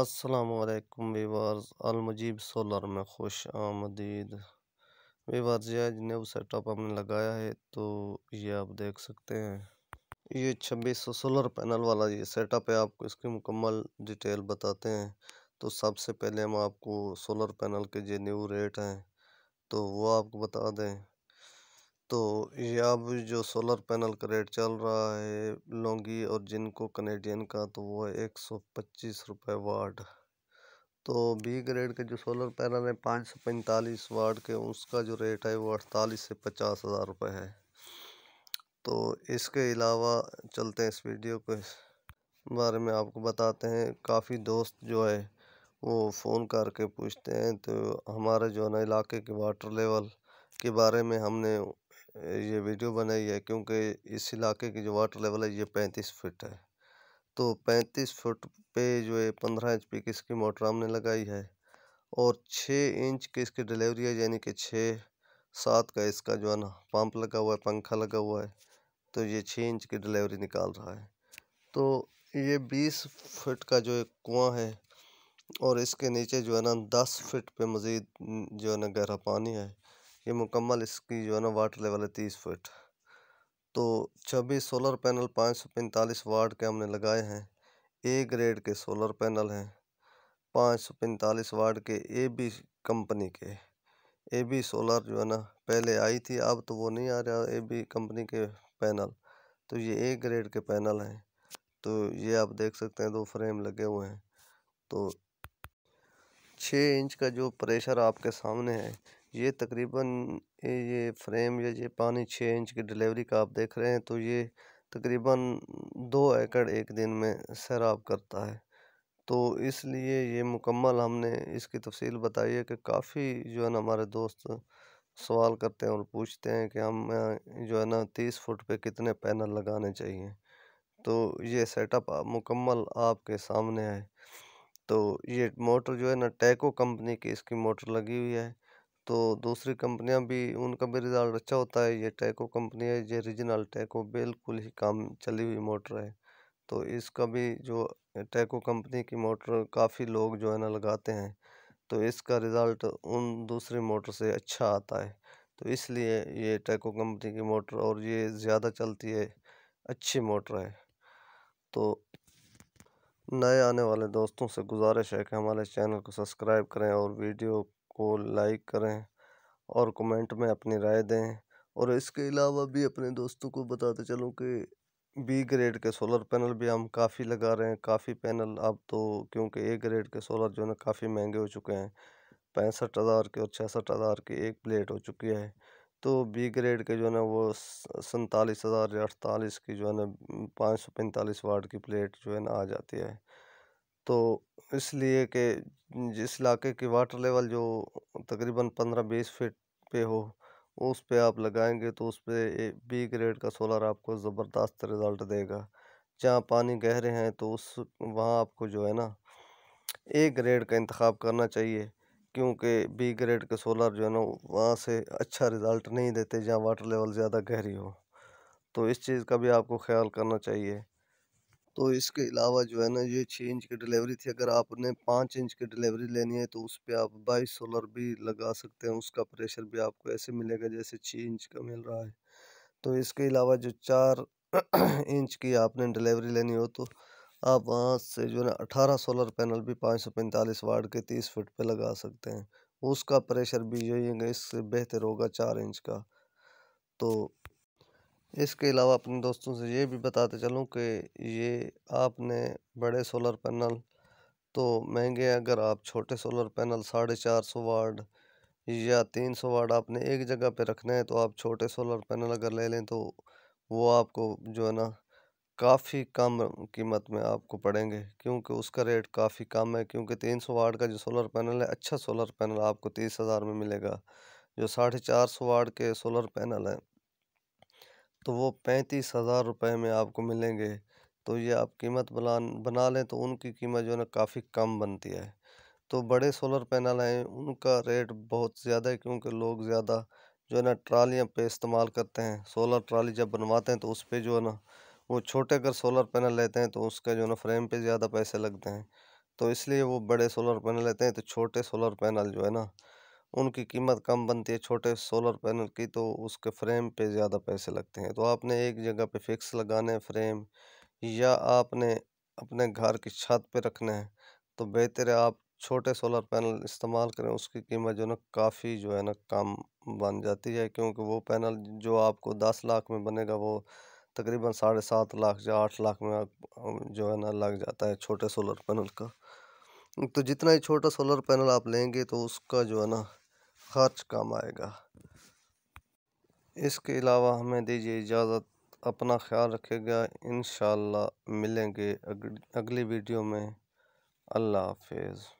अस्सलाम viewers अलमजीब solar में खुश आमदीद वीवर्स ये आज न्यू सेटअप हमने लगाया है तो ये आप देख सकते हैं ये छब्बीस सौ सोलर पैनल वाला ये सेटअप है आपको इसकी मुकम्मल डिटेल बताते हैं तो सबसे पहले हम आपको सोलर पैनल के जो न्यू रेट हैं तो वो आपको बता दें तो ये अब जो सोलर पैनल का रेट चल रहा है लोंगी और जिनको कनेडियन का तो वो है एक सौ पच्चीस रुपये वाट तो बी ग्रेड के जो सोलर पैनल है पाँच सौ पैंतालीस वाट के उसका जो रेट है वो अड़तालीस से पचास हज़ार रुपये है तो इसके अलावा चलते हैं इस वीडियो के बारे में आपको बताते हैं काफ़ी दोस्त जो है वो फ़ोन करके पूछते हैं तो हमारे जो है ना इलाके के वाटर लेवल के बारे में हमने ये वीडियो बनाई है क्योंकि इस इलाके की जो वाटर लेवल है ये पैंतीस फिट है तो पैंतीस फुट पे जो है पंद्रह इंच पी की इसकी मोटर हमने लगाई है और छः इंच की इसकी डिलीवरी है यानी कि छः सात का इसका जो है ना पंप लगा हुआ है पंखा लगा हुआ है तो ये छः इंच की डिलीवरी निकाल रहा है तो ये बीस फिट का जो एक कुआँ है और इसके नीचे जो है ना दस फिट पे मज़ीद जो है ना गहरा पानी है ये मुकम्मल इसकी जो है ना वाटर लेवल है तीस फिट तो छब्बीस सोलर पैनल पाँच सौ पैंतालीस वाट के हमने लगाए हैं ए ग्रेड के सोलर पैनल हैं पाँच सौ पैंतालीस वाट के ए बी कंपनी के ए बी सोलर जो है ना पहले आई थी अब तो वो नहीं आ रहा ए बी कंपनी के पैनल तो ये ए ग्रेड के पैनल हैं तो ये आप देख सकते हैं दो फ्रेम लगे हुए हैं तो छः इंच का जो प्रेशर आपके सामने है ये तकरीबन ये फ्रेम या ये पानी छः इंच की डिलीवरी का आप देख रहे हैं तो ये तकरीबन दो एकड़ एक दिन में सैराब करता है तो इसलिए ये मुकम्मल हमने इसकी तफसील बताई है कि काफ़ी जो है ना हमारे दोस्त सवाल करते हैं और पूछते हैं कि हम जो है ना तीस फुट पे कितने पैनल लगाने चाहिए तो ये सेटअप मुकम्मल आपके सामने है तो ये मोटर जो है ना टैको कंपनी की इसकी मोटर लगी हुई है तो दूसरी कंपनियां भी उनका भी रिज़ल्ट अच्छा होता है ये टैको कंपनी है ये रीजनल टैको बिल्कुल ही काम चली हुई मोटर है तो इसका भी जो टैको कंपनी की मोटर काफ़ी लोग जो है ना लगाते हैं तो इसका रिज़ल्ट उन दूसरी मोटर से अच्छा आता है तो इसलिए ये टैको कंपनी की मोटर और ये ज़्यादा चलती है अच्छी मोटर है तो नए आने वाले दोस्तों से गुजारिश है कि हमारे चैनल को सब्सक्राइब करें और वीडियो को लाइक करें और कमेंट में अपनी राय दें और इसके अलावा भी अपने दोस्तों को बताते चलूँ कि बी ग्रेड के सोलर पैनल भी हम काफ़ी लगा रहे हैं काफ़ी पैनल अब तो क्योंकि ए ग्रेड के सोलर जो है काफ़ी महंगे हो चुके हैं पैंसठ हज़ार के और छियासठ हज़ार की एक प्लेट हो चुकी है तो बी ग्रेड के जो है वो सैंतालीस हज़ार या अड़तालीस की जो है ना पाँच सौ पैंतालीस वाट की प्लेट जो है ना आ जाती है तो इसलिए कि जिस इलाके की वाटर लेवल जो तकरीबन पंद्रह बीस फीट पे हो उस पे आप लगाएंगे तो उस पे बी ग्रेड का सोलर आपको ज़बरदस्त रिज़ल्ट देगा जहाँ पानी गहरे हैं तो उस वहाँ आपको जो है ना ए ग्रेड का इंतखब करना चाहिए क्योंकि बी ग्रेड के सोलर जो है ना वहाँ से अच्छा रिज़ल्ट नहीं देते जहाँ वाटर लेवल ज़्यादा गहरी हो तो इस चीज़ का भी आपको ख्याल करना चाहिए तो इसके अलावा जो है ना ये छः इंच की डिलीवरी थी अगर आपने पाँच इंच की डिलीवरी लेनी है तो उस पर आप बाईस सोलर भी लगा सकते हैं उसका प्रेशर भी आपको ऐसे मिलेगा जैसे छः इंच का मिल रहा है तो इसके अलावा जो चार इंच की आपने डिलीवरी लेनी हो तो आप वहाँ से जो है ना अठारह सोलर पैनल भी पाँच सौ पैंतालीस वाट के तीस फुट पर लगा सकते हैं उसका प्रेशर भी यही है इससे बेहतर होगा चार इंच का तो इसके अलावा अपने दोस्तों से ये भी बताते चलूँ कि ये आपने बड़े सोलर पैनल तो महंगे हैं अगर आप छोटे सोलर पैनल साढ़े चार सौ वार्ड या तीन सौ वार्ड आपने एक जगह पे रखना है तो आप छोटे सोलर पैनल अगर ले लें तो वो आपको जो है ना काफ़ी कम कीमत में आपको पड़ेंगे क्योंकि उसका रेट काफ़ी कम है क्योंकि तीन सौ वार्ड का जो सोलर पैनल है अच्छा सोलर पैनल आपको तीस हज़ार में मिलेगा जो साढ़े चार सौ वार्ड के सोलर पैनल हैं तो वो पैंतीस हज़ार रुपये में आपको मिलेंगे तो ये आप कीमत बना बना लें तो उनकी कीमत जो है ना काफ़ी कम बनती है तो बड़े सोलर पैनल हैं उनका रेट बहुत ज़्यादा है क्योंकि लोग ज़्यादा जो है ना ट्रालियाँ पे इस्तेमाल करते हैं सोलर ट्राली जब बनवाते हैं तो उस पर जो है ना वो छोटे अगर सोलर पैनल लेते हैं तो उसका जो है ना फ्रेम पे ज़्यादा पैसे लगते हैं तो इसलिए वो बड़े सोलर पैनल लेते हैं तो छोटे सोलर पैनल जो है ना उनकी कीमत कम बनती है छोटे सोलर पैनल की तो उसके फ्रेम पे ज़्यादा पैसे लगते हैं तो आपने एक जगह पे फिक्स लगाने फ्रेम या आपने अपने घर की छत पे रखने हैं तो बेहतर है आप छोटे सोलर पैनल इस्तेमाल करें उसकी कीमत जो ना काफ़ी जो है ना कम बन जाती है क्योंकि वो पैनल जो आपको दस लाख में बनेगा वो तकरीबन साढ़े सात लाख या आठ लाख में जो है ना लग जाता है छोटे सोलर पैनल का तो जितना ही छोटा सोलर पैनल आप लेंगे तो उसका जो है ना खर्च कम आएगा इसके अलावा हमें दीजिए इजाज़त अपना ख्याल रखेगा इन मिलेंगे अगली वीडियो में अल्लाह हाफिज़